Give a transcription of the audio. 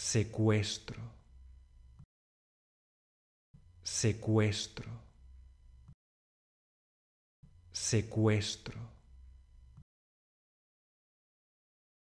secuestro, secuestro, secuestro.